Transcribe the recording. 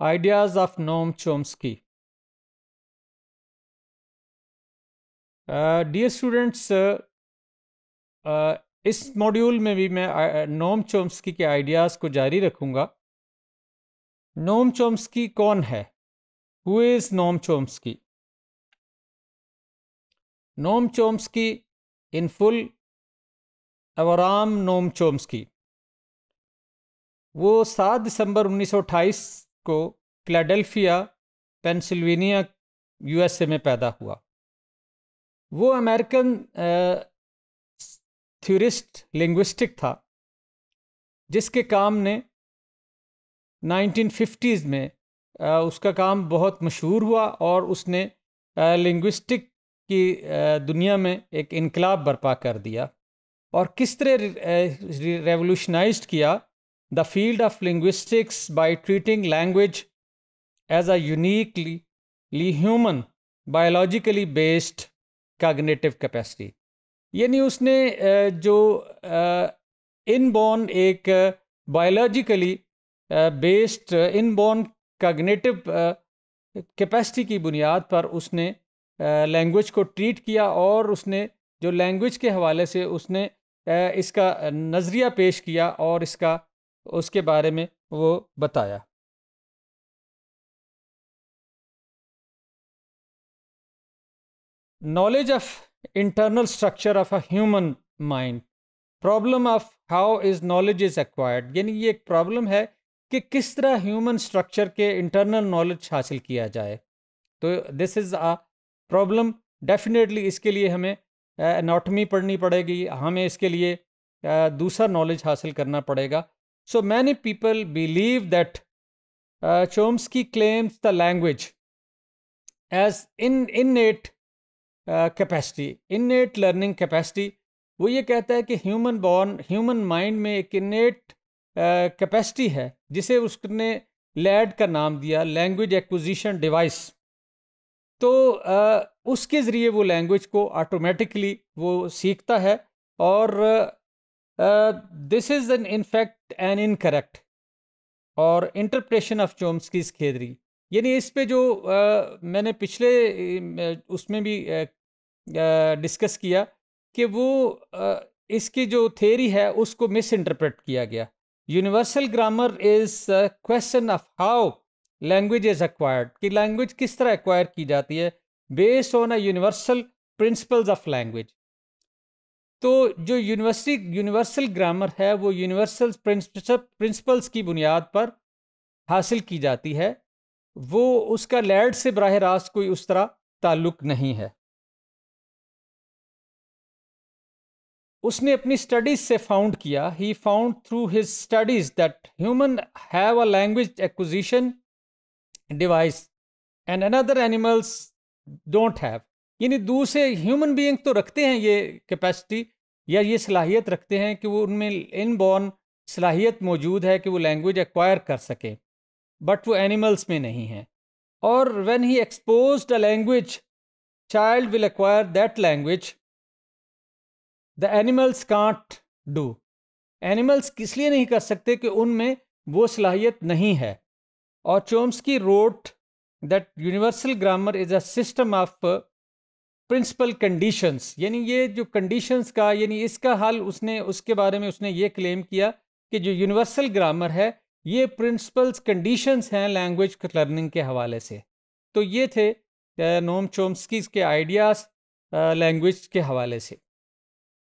Ideas of Noam Chomsky. Uh, dear students, uh, uh, इस module में भी मैं नोम uh, चोम्स्की uh, के आइडियाज़ को जारी रखूंगा नोम चोम्स्की कौन है who is Noam Chomsky Noam Chomsky in full Avram Noam Chomsky वो 7 दिसंबर 1928 को फिलाडेल्फिया पेंसिल्वेनिया यूएसए में पैदा हुआ वो अमेरिकन थ्योरिस्ट लिंग्विस्टिक था जिसके काम ने 1950s में आ, उसका काम बहुत मशहूर हुआ और उसने लिंग्विस्टिक की आ, दुनिया में एक इनकलाब बर्पा कर दिया और किस तरह रेवोल्यूशनाइज किया the field of linguistics by treating language as a uniquely human biologically based cognitive capacity यानी उसने जो इनबॉर्न एक biologically based inborn cognitive capacity की बुनियाद पर उसने लैंग्वेज को ट्रीट किया और उसने जो लैंग्वेज के हवाले से उसने इसका नज़रिया पेश किया और इसका उसके बारे में वो बताया knowledge of internal structure of a human mind problem of how is knowledge is acquired यानी ये एक प्रॉब्लम है कि किस तरह ह्यूमन स्ट्रक्चर के इंटरनल नॉलेज हासिल किया जाए तो this is a problem definitely इसके लिए हमें एनाटमी पढ़नी पड़ेगी हमें इसके लिए दूसरा नॉलेज हासिल करना पड़ेगा So many people believe that uh, Chomsky claims the language as in innate uh, capacity innate learning capacity वो ये कहता है कि ह्यूमन बॉर्न ह्यूमन माइंड में एक uh, capacity है जिसे उसने लैड का नाम दिया लैंग्वेज एक्विजिशन डिवाइस तो uh, उसके ज़रिए वो लैंग्वेज को ऑटोमेटिकली वो सीखता है और this is an in fact an incorrect और इंटरप्रेशन ऑफ इस खेदरी यानी इस पे जो uh, मैंने पिछले uh, उसमें भी डिस्कस uh, uh किया कि वो uh, इसकी जो थेरी है उसको मिस इंटरप्रेट किया गया universal grammar is question of how language is acquired कि लैंग्वेज किस तरह एक्वायर की जाती है based on a universal principles of language तो जो यूनिवर्सिटी यूनिवर्सल ग्रामर है वो यूनिवर्सल प्रिंसिपल्स की बुनियाद पर हासिल की जाती है वो उसका लैड से बरह रास्त कोई उस तरह ताल्लुक नहीं है उसने अपनी स्टडीज से फाउंड किया he found through his studies that human have a language acquisition device and another animals don't have यानी दूसरे ह्यूमन बीइंग तो रखते हैं ये कैपेसिटी या ये सलाहियत रखते हैं कि वो उनमें इन बॉर्न सलाहियत मौजूद है कि वो लैंग्वेज एक्वायर कर सके बट वो एनिमल्स में नहीं है और when he expose a language child will acquire that language the animals can't do animals किस लिए नहीं कर सकते कि उनमें वो सलाहियत नहीं है और Chomsky wrote that universal grammar is a system of principle conditions यानी ये जो कंडीशंस का यानी इसका हल उसने उसके बारे में उसने ये क्लेम किया कि जो यूनिवर्सल ग्रामर है ये प्रिंसिपल्स कंडीशंस हैं लैंग्वेज लर्निंग के हवाले से तो ये थे नोम चोम्सकीज के आइडियाज़ लैंग्वेज के हवाले से